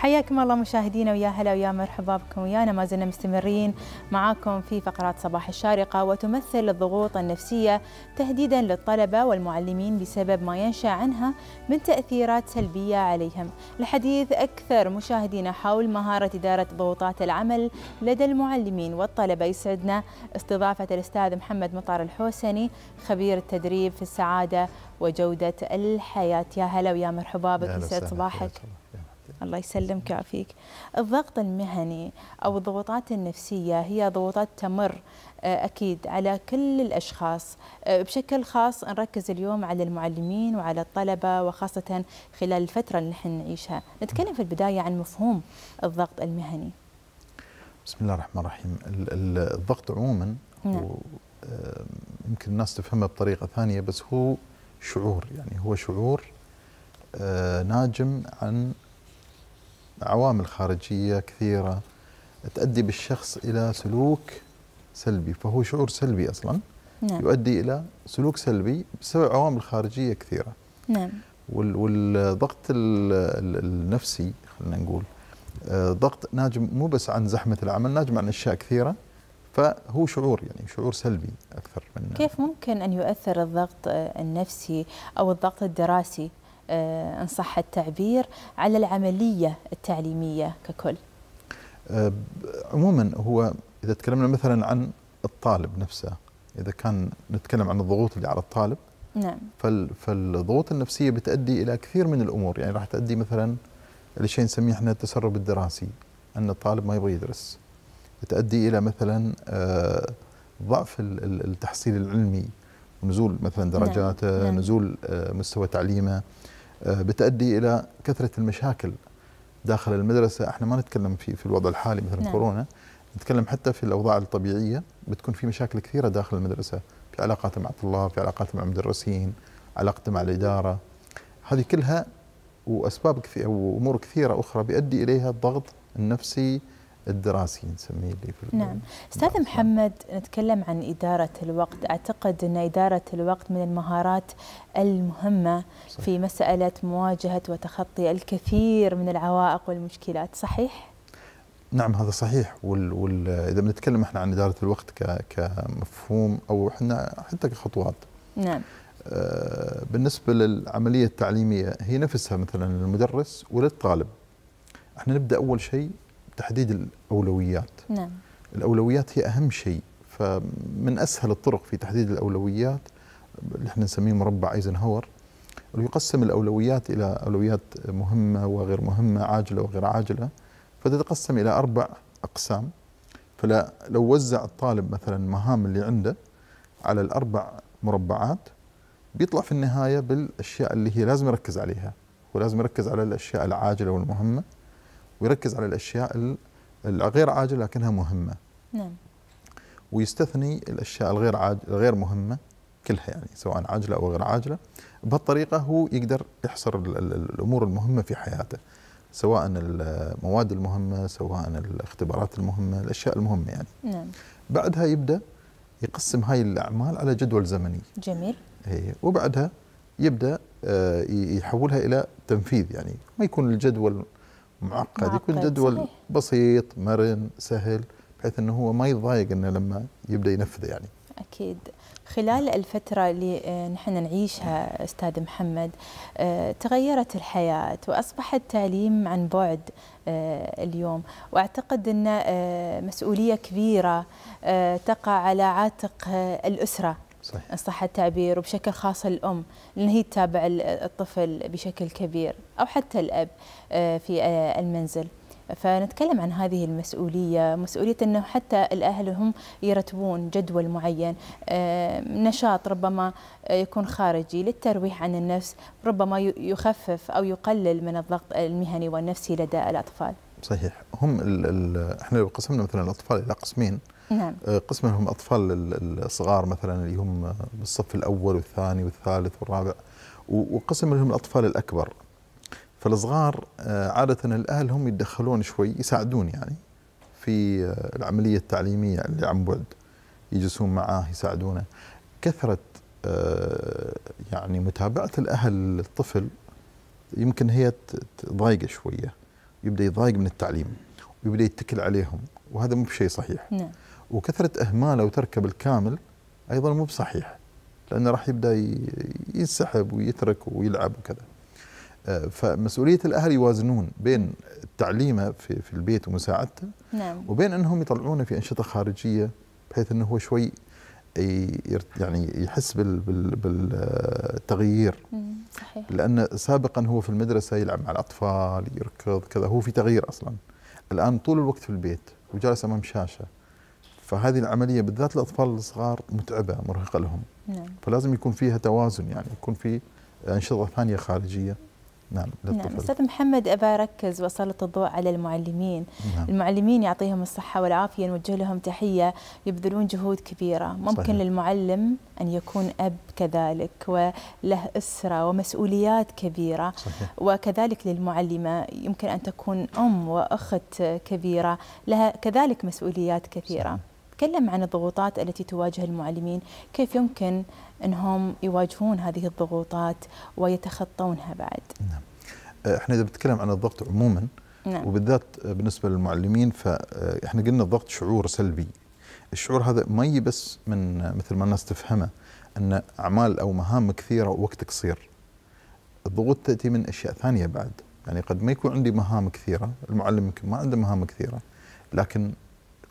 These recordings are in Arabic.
حياكم الله مشاهدينا ويا هلا ويا مرحبا بكم ويانا ما زلنا مستمرين معاكم في فقرات صباح الشارقة وتمثل الضغوط النفسية تهديدا للطلبة والمعلمين بسبب ما ينشأ عنها من تأثيرات سلبية عليهم الحديث أكثر مشاهدينا حول مهارة إدارة ضغوطات العمل لدى المعلمين والطلبة يسعدنا استضافة الأستاذ محمد مطار الحوسني خبير التدريب في السعادة وجودة الحياة يا هلا ويا مرحبا بك يسعد صباحك الله يسلمك ويعافيك الضغط المهني أو الضغوطات النفسية هي ضغوطات تمر آه، أكيد على كل الأشخاص آه، بشكل خاص نركز اليوم على المعلمين وعلى الطلبة وخاصة خلال الفترة اللي احنا نعيشها نتكلم في البداية عن مفهوم الضغط المهني بسم الله الرحمن الرحيم الضغط عموما نعم. آه، يمكن الناس تفهمها بطريقة ثانية بس هو شعور يعني هو شعور ناجم عن عوامل خارجية كثيرة تؤدي بالشخص إلى سلوك سلبي فهو شعور سلبي أصلا نعم. يؤدي إلى سلوك سلبي بسبب عوامل خارجية كثيرة نعم والضغط النفسي خلينا نقول آه، ضغط ناجم مو بس عن زحمة العمل ناجم عن أشياء كثيرة فهو شعور يعني شعور سلبي أكثر من كيف ممكن أن يؤثر الضغط آه، النفسي أو الضغط الدراسي آه، إن صح التعبير على العملية التعليمية ككل آه، عموما هو إذا تكلمنا مثلا عن الطالب نفسه إذا كان نتكلم عن الضغوط اللي على الطالب نعم فالضغوط النفسية بتؤدي إلى كثير من الأمور يعني راح تؤدي مثلا لشيء نسميه احنا التسرب الدراسي أن الطالب ما يبغى يدرس تؤدي إلى مثلا آه، ضعف التحصيل العلمي ونزول مثلا درجاته نعم. نعم. نزول مستوى تعليمه آه، بتؤدي الى كثره المشاكل داخل المدرسه احنا ما نتكلم في في الوضع الحالي مثلا نعم. كورونا نتكلم حتى في الاوضاع الطبيعيه بتكون في مشاكل كثيره داخل المدرسه في علاقاته مع الطلاب في علاقاته مع المدرسين علاقته مع الاداره هذه كلها واسباب كثيره وامور كثيره اخرى بيؤدي اليها الضغط النفسي الدراسي نسميه اللي في نعم استاذ محمد نتكلم عن اداره الوقت اعتقد ان اداره الوقت من المهارات المهمه صحيح. في مساله مواجهه وتخطي الكثير من العوائق والمشكلات صحيح نعم هذا صحيح وال وال اذا بنتكلم احنا عن اداره الوقت ك كمفهوم او احنا حتى كخطوات نعم آه، بالنسبه للعمليه التعليميه هي نفسها مثلا للمدرس وللطالب احنا نبدا اول شيء تحديد الأولويات نعم. الأولويات هي أهم شيء فمن أسهل الطرق في تحديد الأولويات اللي احنا نسميه مربع ايزنهاور اللي يقسم الأولويات إلى أولويات مهمة وغير مهمة عاجلة وغير عاجلة فتتقسم إلى أربع أقسام فلو وزع الطالب مثلا المهام اللي عنده على الأربع مربعات بيطلع في النهاية بالأشياء اللي هي لازم يركز عليها ولازم يركز على الأشياء العاجلة والمهمة ويركز على الأشياء الغير عاجلة لكنها مهمة نعم ويستثني الأشياء الغير عاجل الغير مهمة كلها يعني سواء عاجلة أو غير عاجلة بهالطريقة هو يقدر يحصر الأمور المهمة في حياته سواء المواد المهمة سواء الاختبارات المهمة الأشياء المهمة يعني نعم. بعدها يبدأ يقسم هاي الأعمال على جدول زمني جميل هي. إيه، وبعدها يبدأ آه، يحولها إلى تنفيذ يعني ما يكون الجدول معقد, يكون جدول صحيح. بسيط مرن سهل بحيث انه هو ما يتضايق انه لما يبدا ينفذه يعني اكيد خلال الفترة اللي آه، نحن نعيشها أستاذ محمد آه، تغيرت الحياة وأصبح التعليم عن بعد آه، اليوم وأعتقد أن مسؤولية كبيرة تقع على عاتق الأسرة صحيح. إن صح التعبير وبشكل خاص الأم لأن هي تتابع الطفل بشكل كبير أو حتى الأب آه، في آه، المنزل فنتكلم عن هذه المسؤولية مسؤولية أنه حتى الأهل هم يرتبون جدول معين آه، نشاط ربما يكون خارجي للترويح عن النفس ربما يخفف أو يقلل من الضغط المهني والنفسي لدى الأطفال صحيح هم ال ال احنا لو قسمنا مثلا الاطفال الى قسمين نعم. آه، قسما هم أطفال الصغار مثلا اللي هم بالصف الأول والثاني والثالث والرابع وقسم منهم الأطفال الأكبر فالصغار آه، عادة الأهل هم يتدخلون شوي يساعدون يعني في آه، العملية التعليمية اللي عن بعد يجلسون معاه يساعدونه كثرة يعني متابعة الأهل للطفل يمكن هي تضايقه شوية يبدأ يضايق من التعليم ويبدأ يتكل عليهم وهذا مو بشيء صحيح نعم. وكثره اهماله وتركه بالكامل ايضا مو بصحيح لانه راح يبدا ينسحب ويترك ويلعب وكذا آه، فمسؤوليه الاهل يوازنون بين تعليمه في في البيت ومساعدته نعم. وبين انهم يطلعونه في انشطه خارجيه بحيث انه هو شوي يعني يحس بالتغيير صحيح. لان سابقا هو في المدرسه يلعب مع الاطفال يركض كذا هو في تغيير اصلا الان طول الوقت في البيت وجالس امام شاشه فهذه العملية بالذات الأطفال الصغار متعبة مرهقة لهم نعم. فلازم يكون فيها توازن يعني يكون في أنشطة ثانية خارجية نعم للطفل. نعم استاذ محمد ابى اركز واسلط الضوء على المعلمين، نعم. المعلمين يعطيهم الصحه والعافيه نوجه لهم تحيه يبذلون جهود كبيره، ممكن صحيح. للمعلم ان يكون اب كذلك وله اسره ومسؤوليات كبيره صحيح. وكذلك للمعلمه يمكن ان تكون ام واخت كبيره لها كذلك مسؤوليات كثيره. صحيح. نتكلم عن الضغوطات التي تواجه المعلمين كيف يمكن أنهم يواجهون هذه الضغوطات ويتخطونها بعد نعم. آه، احنا إذا بنتكلم عن الضغط عموما نعم. وبالذات آه، بالنسبة للمعلمين فإحنا آه، قلنا الضغط شعور سلبي الشعور هذا ما يجي بس من مثل ما الناس تفهمه أن أعمال أو مهام كثيرة ووقت قصير الضغوط تأتي من أشياء ثانية بعد يعني قد ما يكون عندي مهام كثيرة المعلم يمكن ما عنده مهام كثيرة لكن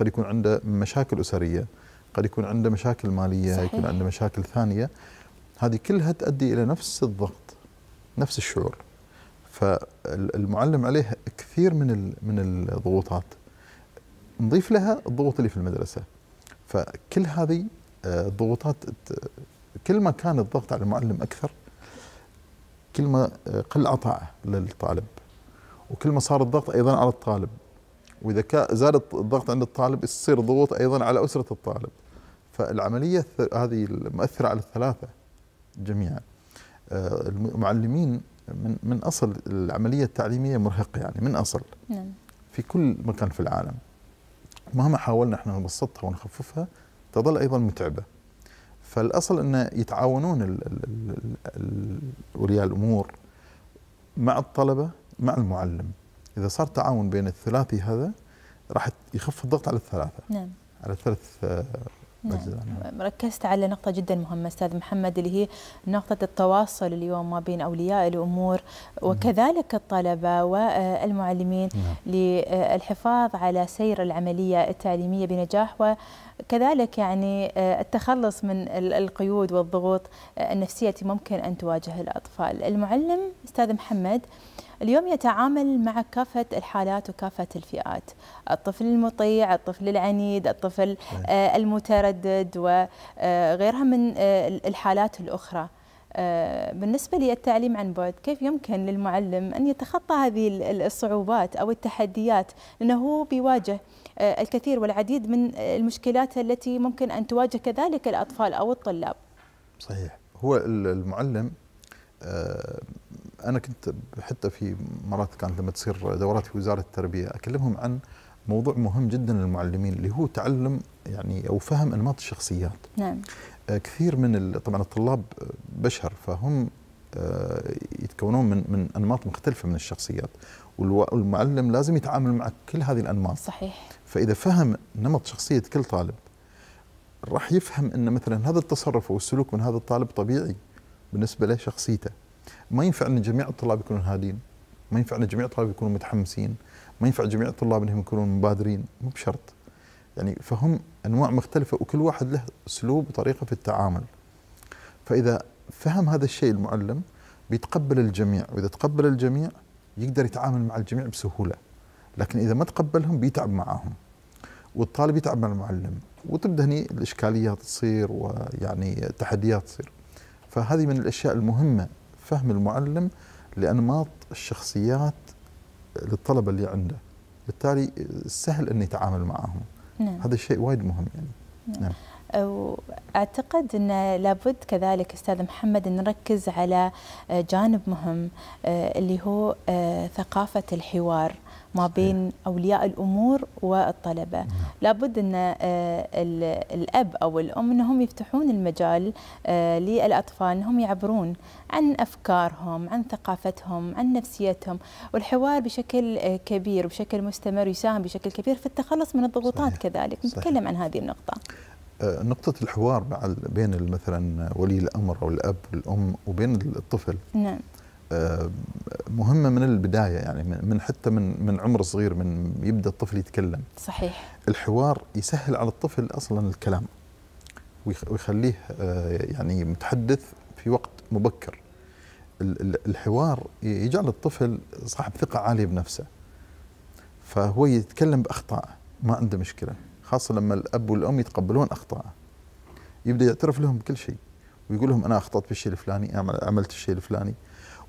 قد يكون عنده مشاكل أسرية قد يكون عنده مشاكل مالية صحيح. يكون عنده مشاكل ثانية هذه كلها تؤدي إلى نفس الضغط نفس الشعور فالمعلم عليه كثير من من الضغوطات نضيف لها الضغوط اللي في المدرسة فكل هذه آه، الضغوطات كل ما كان الضغط على المعلم أكثر كل ما آه، قل عطاءه للطالب وكل ما صار الضغط أيضا على الطالب واذا كان زاد الضغط عند الطالب يصير ضغوط ايضا على اسره الطالب فالعمليه هذه مؤثره على الثلاثه جميعا آه، المعلمين من من اصل العمليه التعليميه مرهقه يعني من اصل نعم. في كل مكان في العالم مهما حاولنا احنا نبسطها ونخففها تظل ايضا متعبه فالاصل ان يتعاونون اولياء الامور مع الطلبه مع المعلم اذا صار تعاون بين الثلاثي هذا راح يخف الضغط على الثلاثه نعم على الثلاث آه، نعم. نعم. ركزت على نقطة جدا مهمة أستاذ محمد اللي هي نقطة التواصل اليوم ما بين أولياء الأمور نعم. وكذلك الطلبة والمعلمين نعم. للحفاظ على سير العملية التعليمية بنجاح وكذلك يعني آه، التخلص من القيود والضغوط النفسية التي ممكن أن تواجه الأطفال المعلم أستاذ محمد اليوم يتعامل مع كافة الحالات وكافة الفئات الطفل المطيع الطفل العنيد الطفل نعم. آه، المتردد وغيرها آه، من آه، الحالات الأخرى بالنسبة للتعليم عن بعد كيف يمكن للمعلم أن يتخطى هذه الصعوبات أو التحديات لأنه بيواجه الكثير والعديد من المشكلات التي ممكن أن تواجه كذلك الأطفال أو الطلاب صحيح هو المعلم انا كنت حتى في مرات كانت لما تصير دورات في وزاره التربيه اكلمهم عن موضوع مهم جدا للمعلمين اللي هو تعلم يعني او فهم انماط الشخصيات. نعم. آه، كثير من طبعا الطلاب آه، بشر فهم آه، يتكونون من من انماط مختلفه من الشخصيات والمعلم لازم يتعامل مع كل هذه الانماط. صحيح. فاذا فهم نمط شخصيه كل طالب راح يفهم ان مثلا هذا التصرف او السلوك من هذا الطالب طبيعي بالنسبه لشخصيته. ما ينفع ان جميع الطلاب يكونون هادين ما ينفع ان جميع الطلاب يكونون متحمسين ما ينفع جميع الطلاب انهم يكونون مبادرين مو بشرط يعني فهم انواع مختلفه وكل واحد له اسلوب وطريقه في التعامل فاذا فهم هذا الشيء المعلم بيتقبل الجميع واذا تقبل الجميع يقدر يتعامل مع الجميع بسهوله لكن اذا ما تقبلهم بيتعب معاهم والطالب يتعب مع المعلم وتبدا هني الاشكاليات تصير ويعني تحديات تصير فهذه من الاشياء المهمه فهم المعلم لانماط الشخصيات للطلبه اللي عنده بالتالي سهل ان يتعامل معهم نعم. هذا الشيء وايد مهم يعني نعم. نعم. واعتقد ان لابد كذلك استاذ محمد ان نركز على آه، جانب مهم آه، اللي هو آه، ثقافه الحوار ما بين اولياء الامور والطلبه نعم. لابد ان الاب او الام انهم يفتحون المجال للاطفال انهم يعبرون عن افكارهم عن ثقافتهم عن نفسيتهم والحوار بشكل كبير وبشكل مستمر يساهم بشكل كبير في التخلص من الضغوطات صحيح. كذلك نتكلم عن هذه النقطه نقطة الحوار مع بين مثلا ولي الأمر أو الأب والأم وبين الطفل نعم آه، مهمة من البداية يعني من حتى من من عمر صغير من يبدأ الطفل يتكلم صحيح الحوار يسهل على الطفل أصلا الكلام ويخليه آه، يعني متحدث في وقت مبكر الحوار يجعل الطفل صاحب ثقة عالية بنفسه فهو يتكلم بأخطاء ما عنده مشكلة خاصه لما الاب والام يتقبلون اخطائه يبدا يعترف لهم بكل شيء ويقول لهم انا اخطات بالشيء الفلاني عملت الشيء الفلاني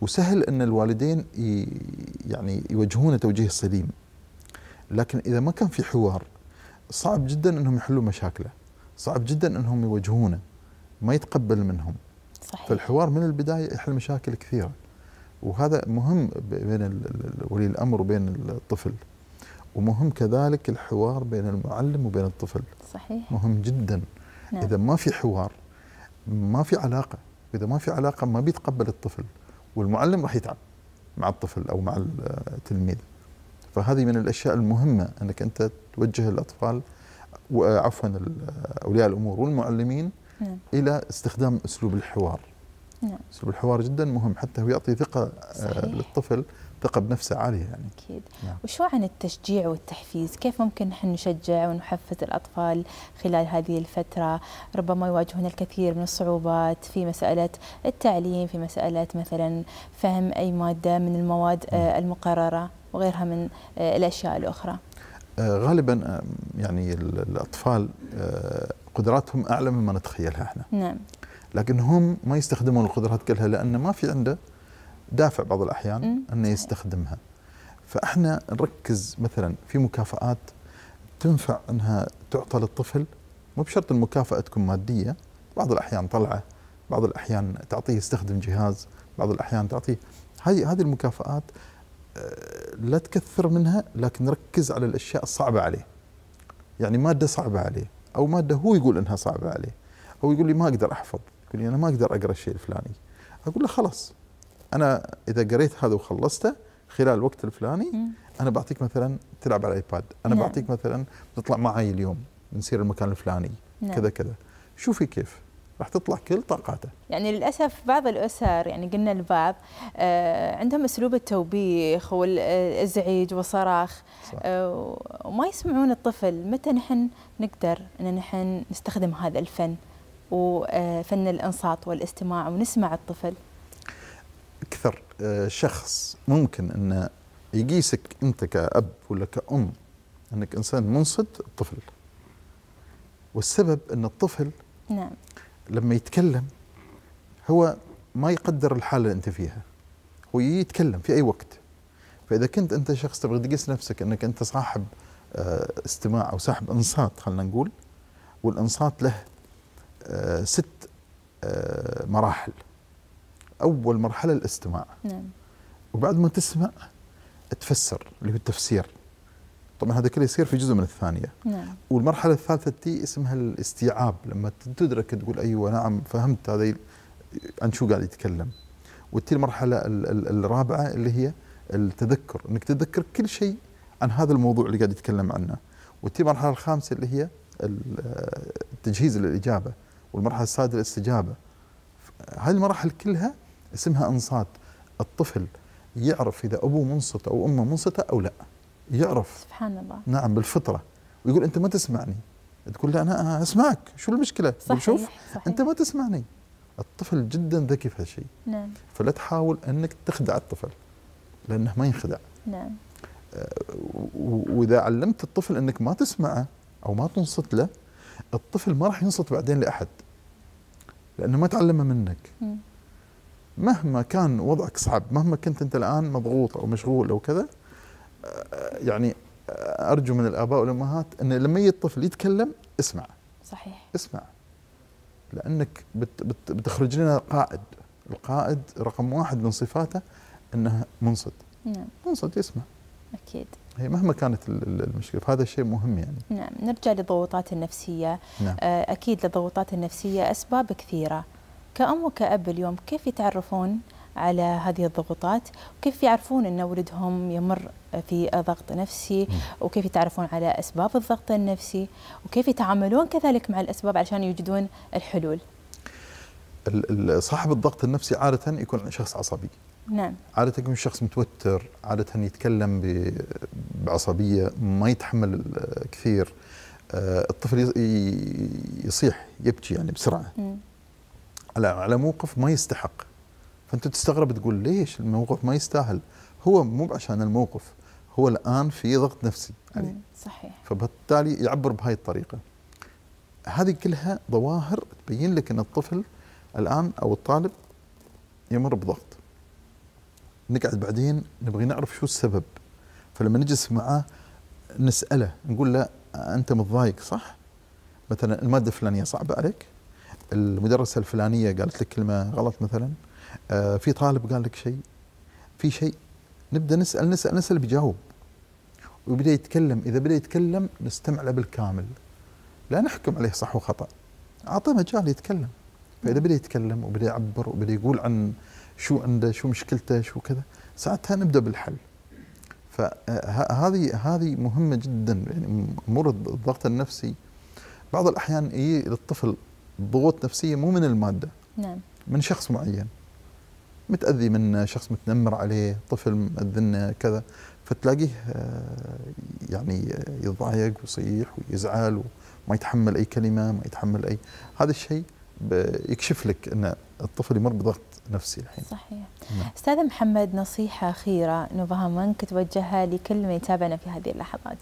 وسهل ان الوالدين يعني يوجهونه توجيه سليم لكن اذا ما كان في حوار صعب جدا انهم يحلوا مشاكله صعب جدا انهم يوجهونه ما يتقبل منهم صحيح. فالحوار من البدايه يحل مشاكل كثيره وهذا مهم بين ولي الامر وبين الطفل ومهم كذلك الحوار بين المعلم وبين الطفل صحيح مهم جدا نعم. اذا ما في حوار ما في علاقه واذا ما في علاقه ما بيتقبل الطفل والمعلم راح يتعب مع الطفل او مع التلميذ فهذه من الاشياء المهمه انك انت توجه الاطفال عفوا اولياء الامور والمعلمين نعم. الى استخدام اسلوب الحوار نعم. اسلوب الحوار جدا مهم حتى هو يعطي ثقه آه، صحيح. للطفل ثقه بنفسه عاليه يعني اكيد نعم. وشو عن التشجيع والتحفيز كيف ممكن نحن نشجع ونحفز الاطفال خلال هذه الفتره ربما يواجهون الكثير من الصعوبات في مساله التعليم في مساله مثلا فهم اي ماده من المواد آه، نعم. المقرره وغيرها من آه، الاشياء الاخرى آه، غالبا يعني الاطفال قدراتهم اعلى مما نتخيلها احنا نعم لكن هم ما يستخدمون القدرات كلها لان ما في عنده دافع بعض الأحيان أنه يستخدمها فإحنا نركز مثلا في مكافآت تنفع أنها تعطى للطفل مو بشرط المكافأة تكون مادية بعض الأحيان طلعة بعض الأحيان تعطيه يستخدم جهاز بعض الأحيان تعطيه هذه هذه المكافآت آه، لا تكثر منها لكن ركز على الأشياء الصعبة عليه يعني مادة صعبة عليه أو مادة هو يقول أنها صعبة عليه أو يقول لي ما أقدر أحفظ يقول لي أنا ما أقدر أقرأ الشيء الفلاني أقول له خلاص انا اذا قريت هذا وخلصته خلال الوقت الفلاني انا بعطيك مثلا تلعب على الايباد انا نعم. بعطيك مثلا تطلع معي اليوم نسير المكان الفلاني نعم. كذا كذا شوفي كيف راح تطلع كل طاقاته يعني للاسف بعض الاسر يعني قلنا البعض آه، عندهم اسلوب التوبيخ والازعيج والصراخ آه، وما يسمعون الطفل متى نحن نقدر ان نحن نستخدم هذا الفن وفن آه، الانصات والاستماع ونسمع الطفل اكثر آه، شخص ممكن انه يقيسك انت كاب ولا كام انك انسان منصت الطفل والسبب ان الطفل نعم لما يتكلم هو ما يقدر الحاله اللي انت فيها هو يتكلم في اي وقت فاذا كنت انت شخص تبغى تقيس نفسك انك انت صاحب آه، استماع او صاحب انصات خلينا نقول والانصات له آه، ست مراحل اول مرحله الاستماع نعم وبعد ما تسمع تفسر اللي هو التفسير طبعا هذا كله يصير في جزء من الثانيه نعم والمرحله الثالثه تي اسمها الاستيعاب لما تدرك تقول ايوه نعم فهمت هذا عن شو قاعد يتكلم وتي المرحله الرابعه اللي هي التذكر انك تتذكر كل شيء عن هذا الموضوع اللي قاعد يتكلم عنه وتي المرحله الخامسه اللي هي التجهيز للاجابه والمرحله السادسه الاستجابه هذه المراحل كلها اسمها انصات الطفل يعرف اذا ابوه منصت او امه منصته او لا يعرف سبحان الله نعم بالفطره ويقول انت ما تسمعني تقول لا انا اسمعك شو المشكله صحيح شوف صحيح. انت ما تسمعني الطفل جدا ذكي في هالشيء نعم فلا تحاول انك تخدع الطفل لانه ما ينخدع نعم آه، واذا علمت الطفل انك ما تسمعه او ما تنصت له الطفل ما راح ينصت بعدين لاحد لانه ما تعلمه منك مهما كان وضعك صعب مهما كنت انت الان مضغوط او مشغول او كذا آه، يعني آه، ارجو من الاباء والامهات ان لما يجي الطفل يتكلم اسمع صحيح اسمع لانك بت بت بتخرج لنا قائد القائد رقم واحد من صفاته انه منصت نعم منصت يسمع اكيد هي مهما كانت المشكله فهذا الشيء مهم يعني نعم نرجع للضغوطات النفسيه نعم. آه، اكيد للضغوطات النفسيه اسباب كثيره كأم وكأب اليوم كيف يتعرفون على هذه الضغوطات وكيف يعرفون أن ولدهم يمر في ضغط نفسي وكيف يتعرفون على أسباب الضغط النفسي وكيف يتعاملون كذلك مع الأسباب عشان يوجدون الحلول صاحب الضغط النفسي عادة يكون شخص عصبي نعم عادة يكون شخص متوتر عادة يتكلم بعصبية ما يتحمل كثير آه، الطفل يصيح يبكي يعني بسرعة م. على على موقف ما يستحق فانت تستغرب تقول ليش الموقف ما يستاهل هو مو عشان الموقف هو الان في ضغط نفسي علي. يعني صحيح فبالتالي يعبر بهاي الطريقه هذه كلها ظواهر تبين لك ان الطفل الان او الطالب يمر بضغط نقعد بعدين نبغي نعرف شو السبب فلما نجلس معاه نساله نقول له انت متضايق صح مثلا الماده الفلانيه صعبه عليك المدرسه الفلانيه قالت لك كلمه غلط مثلا آه، في طالب قال لك شيء في شيء نبدا نسال نسال نسال بيجاوب وبدا يتكلم اذا بدا يتكلم نستمع له بالكامل لا نحكم عليه صح وخطا اعطيه مجال يتكلم فاذا بدا يتكلم وبدا يعبر وبدا يقول عن شو عنده شو مشكلته شو كذا ساعتها نبدا بالحل فهذه آه، هذه مهمه جدا يعني مرض الضغط النفسي بعض الاحيان يجي للطفل ضغوط نفسيه مو من الماده نعم من شخص معين متاذي من شخص متنمر عليه طفل مأذنه كذا فتلاقيه آه، يعني يتضايق ويصيح ويزعل وما يتحمل اي كلمه ما يتحمل اي هذا الشيء يكشف لك ان الطفل يمر بضغط نفسي الحين صحيح نعم. استاذ محمد نصيحه اخيره نبها منك توجهها لكل من يتابعنا في هذه اللحظات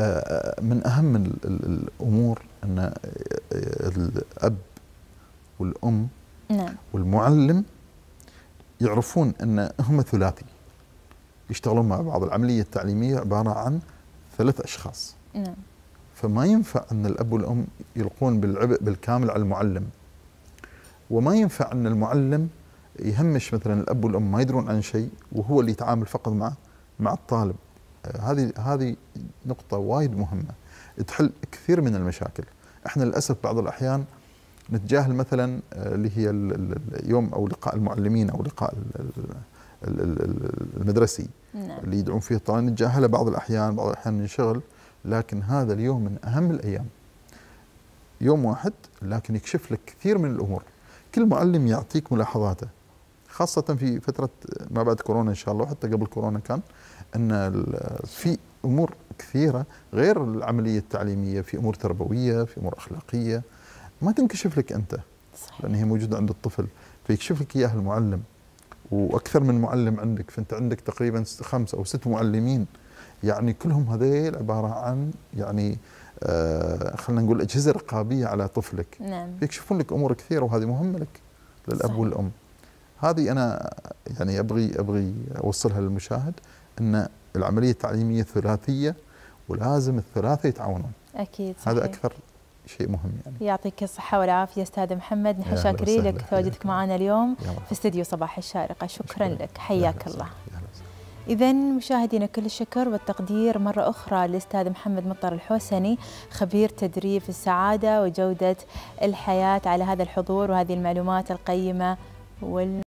آه، آه، من اهم الامور ان الاب والام نعم. والمعلم يعرفون ان هم ثلاثي يشتغلون مع بعض العمليه التعليميه عباره عن ثلاث اشخاص نعم. فما ينفع ان الاب والام يلقون بالعبء بالكامل على المعلم وما ينفع ان المعلم يهمش مثلا الاب والام ما يدرون عن شيء وهو اللي يتعامل فقط مع مع الطالب آه، هذه هذه نقطة وايد مهمة تحل كثير من المشاكل احنا للاسف بعض الاحيان نتجاهل مثلا آه، اللي هي اليوم او لقاء المعلمين او لقاء المدرسي نعم. اللي يدعون فيه الطالب نتجاهله بعض الاحيان بعض الاحيان ننشغل لكن هذا اليوم من اهم الايام يوم واحد لكن يكشف لك كثير من الامور كل معلم يعطيك ملاحظاته خاصة في فترة ما بعد كورونا إن شاء الله وحتى قبل كورونا كان أن في امور كثيره غير العمليه التعليميه في امور تربويه في امور اخلاقيه ما تنكشف لك انت صحيح. لان هي موجوده عند الطفل فيكشف لك اياها المعلم واكثر من معلم عندك فانت عندك تقريبا خمس او ست معلمين يعني كلهم هذيل عباره عن يعني آه خلينا نقول اجهزه رقابيه على طفلك نعم. يكشفون لك امور كثيره وهذه مهمه لك للاب صحيح. والام هذه انا يعني ابغي ابغي اوصلها للمشاهد ان العمليه التعليميه ثلاثيه ولازم الثلاثه يتعاونون. اكيد صحيح. هذا اكثر شيء مهم يعني. يعطيك الصحة والعافية أستاذ محمد نحن شاكرين لك تواجدك معنا اليوم في استديو صباح الشارقة شكرا, شكرا لك حياك الله إذا مشاهدينا كل الشكر والتقدير مرة أخرى للأستاذ محمد مطر الحوسني خبير تدريب في السعادة وجودة الحياة على هذا الحضور وهذه المعلومات القيمة وال